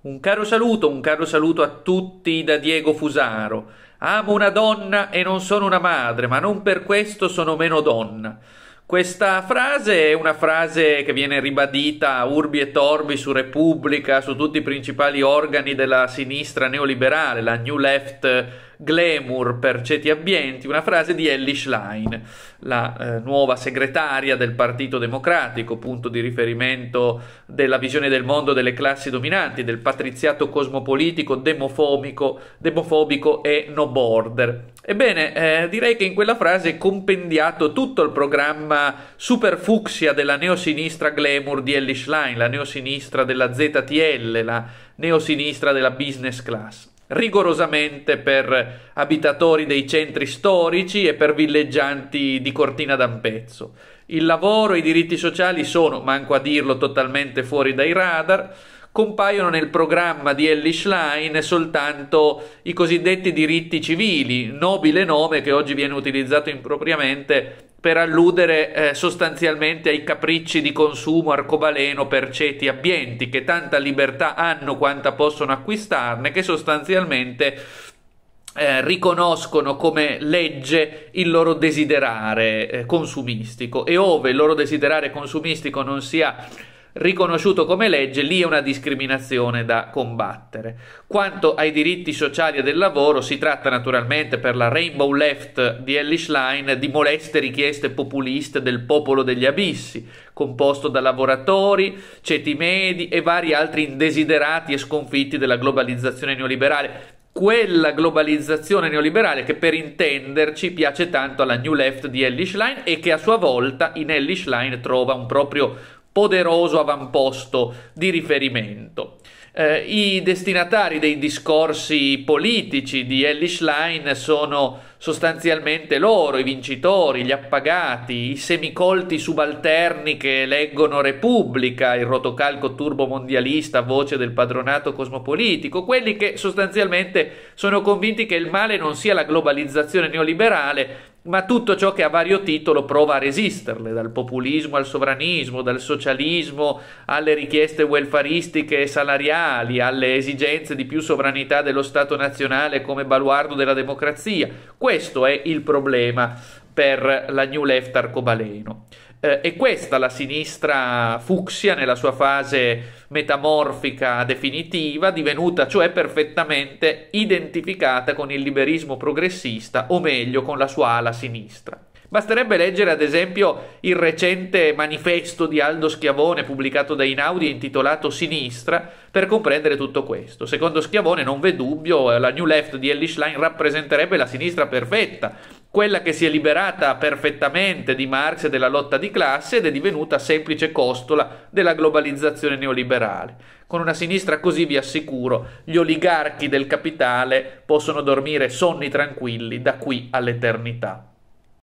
Un caro saluto, un caro saluto a tutti da Diego Fusaro. Amo una donna e non sono una madre, ma non per questo sono meno donna. Questa frase è una frase che viene ribadita a urbi e torbi su Repubblica, su tutti i principali organi della sinistra neoliberale, la New Left glamour per ceti abbienti, una frase di Ellie Schlein, la eh, nuova segretaria del Partito Democratico, punto di riferimento della visione del mondo delle classi dominanti, del patriziato cosmopolitico, demofobico, demofobico e no border. Ebbene, eh, direi che in quella frase è compendiato tutto il programma superfuxia della neosinistra glamour di Ellie Schlein, la neosinistra della ZTL, la neosinistra della business class rigorosamente per abitatori dei centri storici e per villeggianti di Cortina d'Ampezzo. Il lavoro e i diritti sociali sono, manco a dirlo, totalmente fuori dai radar compaiono nel programma di Ellie Schlein soltanto i cosiddetti diritti civili, nobile nome che oggi viene utilizzato impropriamente per alludere eh, sostanzialmente ai capricci di consumo arcobaleno per ceti abbienti che tanta libertà hanno quanta possono acquistarne, che sostanzialmente eh, riconoscono come legge il loro desiderare eh, consumistico e ove il loro desiderare consumistico non sia riconosciuto come legge, lì è una discriminazione da combattere. Quanto ai diritti sociali e del lavoro, si tratta naturalmente per la Rainbow Left di Ellis Line di moleste richieste populiste del popolo degli abissi, composto da lavoratori, ceti medi e vari altri indesiderati e sconfitti della globalizzazione neoliberale. Quella globalizzazione neoliberale che per intenderci piace tanto alla New Left di Ellis Line e che a sua volta in Ellis Line trova un proprio poderoso avamposto di riferimento. Eh, I destinatari dei discorsi politici di Ellie Schlein sono sostanzialmente loro, i vincitori, gli appagati, i semicolti subalterni che leggono Repubblica, il rotocalco turbomondialista, voce del padronato cosmopolitico, quelli che sostanzialmente sono convinti che il male non sia la globalizzazione neoliberale, ma tutto ciò che a vario titolo prova a resisterle, dal populismo al sovranismo, dal socialismo alle richieste welfaristiche e salariali, alle esigenze di più sovranità dello Stato nazionale come baluardo della democrazia. Questo è il problema per la New Left Arcobaleno. Eh, è questa la sinistra fucsia nella sua fase metamorfica definitiva, divenuta cioè perfettamente identificata con il liberismo progressista, o meglio con la sua ala sinistra. Basterebbe leggere ad esempio il recente manifesto di Aldo Schiavone pubblicato da Inaudi intitolato Sinistra per comprendere tutto questo. Secondo Schiavone non v'è dubbio, la New Left di Ellis Line rappresenterebbe la sinistra perfetta, quella che si è liberata perfettamente di Marx e della lotta di classe ed è divenuta semplice costola della globalizzazione neoliberale. Con una sinistra così vi assicuro, gli oligarchi del capitale possono dormire sonni tranquilli da qui all'eternità.